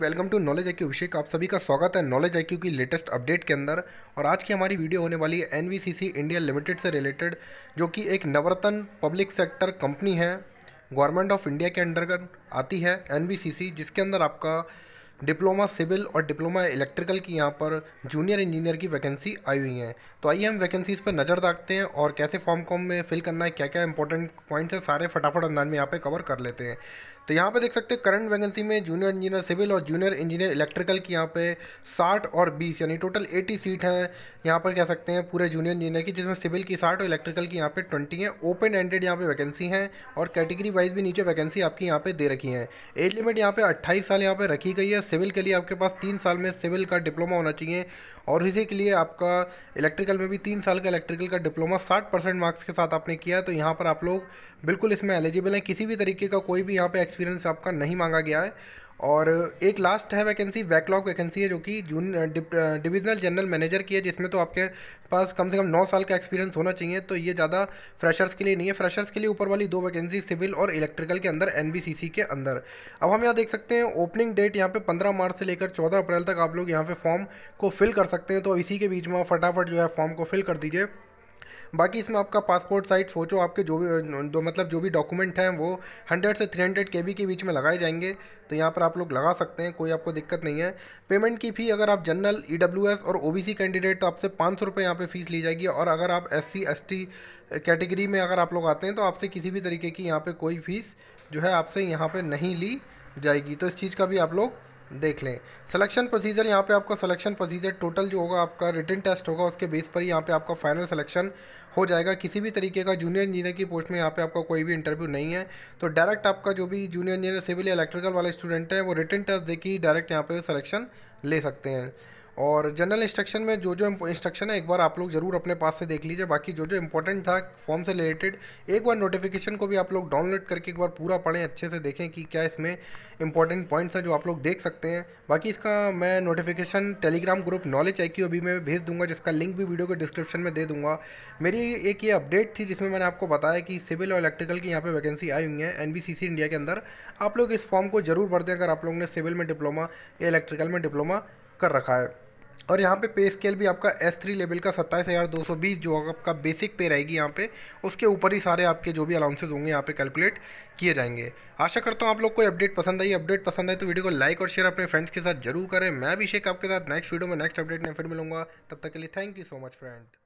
welcome to knowledge I Q Abhishek आप सभी का स्वागत है नॉलेज आई की लेटेस्ट अपडेट के अंदर और आज की हमारी वीडियो होने वाली है एन इंडिया लिमिटेड से रिलेटेड जो कि एक नवरत्न पब्लिक सेक्टर कंपनी है गवर्नमेंट ऑफ इंडिया के अंडर आती है एन जिसके अंदर आपका डिप्लोमा सिविल और डिप्लोमा इलेक्ट्रिकल की यहाँ पर जूनियर इंजीनियर की वैकेंसी आई हुई है तो आइए हम वैकेंसीज पर नज़र रखते हैं और कैसे फॉर्म कॉम में फिल करना है क्या क्या इंपॉर्टेंट पॉइंट्स है सारे फटाफट अंदाज में यहाँ पे कवर कर लेते हैं तो यहाँ पे देख सकते हैं करंट वैकेंसी में जूनियर इंजीनियर सिविल और जूनियर इंजीनियर इलेक्ट्रिकल की यहाँ पे 60 और 20 यानी टोटल 80 सीट हैं यहाँ पर कह सकते हैं पूरे जूनियर इंजीनियर की जिसमें सिविल की 60 और इलेक्ट्रिकल की यहाँ पे 20 है ओपन एंडेड यहाँ पे वैकेंसी हैं और कैटेगरी वाइज भी नीचे वैकेंसी आपकी यहाँ पे दे रखी है एज लिमिट यहाँ पे अट्ठाईस साल यहाँ पे रखी गई है सिविल के लिए आपके पास तीन साल में सिविल का डिप्लोमा होना चाहिए और इसी के लिए आपका इलेक्ट्रिकल में भी तीन साल का इलेक्ट्रिकल का डिप्लोमा साठ मार्क्स के साथ आपने किया तो यहाँ पर आप लोग बिल्कुल इसमें एलिजिबल हैं किसी भी तरीके का कोई भी यहाँ पे एक्सपीरियंस आपका नहीं मांगा गया है और एक लास्ट है वैकेंसी बैकलॉग वैकेंसी है जो कि जून डिविजनल जनरल मैनेजर की है जिसमें तो आपके पास कम से कम नौ साल का एक्सपीरियंस होना चाहिए तो ये ज़्यादा फ्रेशर्स के लिए नहीं है फ्रेशर्स के लिए ऊपर वाली दो वैकेंसी सिविल और इलेक्ट्रिकल के अंदर एन के अंदर अब हम यहाँ देख सकते हैं ओपनिंग डेट यहाँ पे पंद्रह मार्च से लेकर चौदह अप्रैल तक आप लोग यहाँ पे फॉर्म को फिल कर सकते हैं तो इसी के बीच में फटाफट जो है फॉर्म को फिल कर दीजिए बाकी इसमें आपका पासपोर्ट साइज फ़ोटो आपके जो भी दो मतलब जो भी डॉक्यूमेंट हैं वो हंड्रेड से थ्री हंड्रेड के बी के बीच में लगाए जाएंगे तो यहाँ पर आप लोग लगा सकते हैं कोई आपको दिक्कत नहीं है पेमेंट की फ़ी अगर आप जनरल ई डब्ल्यू एस और ओ बी सी कैंडिडेट तो आपसे पाँच सौ रुपये यहाँ पर फ़ीस ली जाएगी और अगर आप S C S T category में अगर आप लोग आते हैं तो आपसे किसी भी तरीके की यहाँ पर कोई फ़ीस जो है आपसे यहाँ पर नहीं ली जाएगी तो इस चीज़ का भी आप लोग देख लें सिलेक्शन प्रोसीजर यहाँ पे आपका सिलेक्शन प्रोसीजर टोटल जो होगा आपका रिटर्न टेस्ट होगा उसके बेस पर ही यहाँ पे आपका फाइनल सिलेक्शन हो जाएगा किसी भी तरीके का जूनियर इंजीनियर की पोस्ट में यहाँ पे आपका कोई भी इंटरव्यू नहीं है तो डायरेक्ट आपका जो भी जूनियर इंजीनियर सिविल इलेक्ट्रिकल वाला स्टूडेंट है वो रिटर्न टेस्ट देखिए डायरेक्ट यहाँ पे सलेक्शन ले सकते हैं और जनरल इंस्ट्रक्शन में जो जो इंस्ट्रक्शन है एक बार आप लोग जरूर अपने पास से देख लीजिए बाकी जो जो इंपॉर्टेंट था फॉर्म से रिलेटेड एक बार नोटिफिकेशन को भी आप लोग डाउनलोड करके एक बार पूरा पढ़ें अच्छे से देखें कि क्या इसमें इंपॉर्टेंट पॉइंट्स हैं जो आप लोग देख सकते हैं बाकी इसका मैं notification Telegram group knowledge I Q अभी मैं भेज दूंगा जिसका लिंक भी वीडियो के डिस्क्रिप्शन में दे दूंगा मेरी एक ये अपडेट थी जिसमें मैंने आपको बताया कि सिविल और इलेक्ट्रिकल की यहाँ पर वैकेंसी आई हुई है एन इंडिया के अंदर आप लोग इस फॉर्म को जरूर भर दें अगर आप लोग ने सिविल में डिप्लोमा या इलेक्ट्रिकल में डिप्लोमा कर रखा है और यहाँ पे पे स्केल भी आपका एस थ्री लेवल का सत्ताईस हज़ार दो सौ बीस जो आपका बेसिक पे रहेगी यहाँ पे उसके ऊपर ही सारे आपके जो भी अलाउंसेज होंगे यहाँ पे कैलकुलेट किए जाएंगे आशा करता हूँ आप लोग को अपडेट पसंद आई अपडेट पसंद आए तो वीडियो को लाइक और शेयर अपने फ्रेंड्स के साथ जरूर करें मैं अभिषेक आपके साथ नेक्स्ट वीडियो में नेक्स्ट अपडेट में फिर मिलूंगा तब तक के लिए thank you so much friend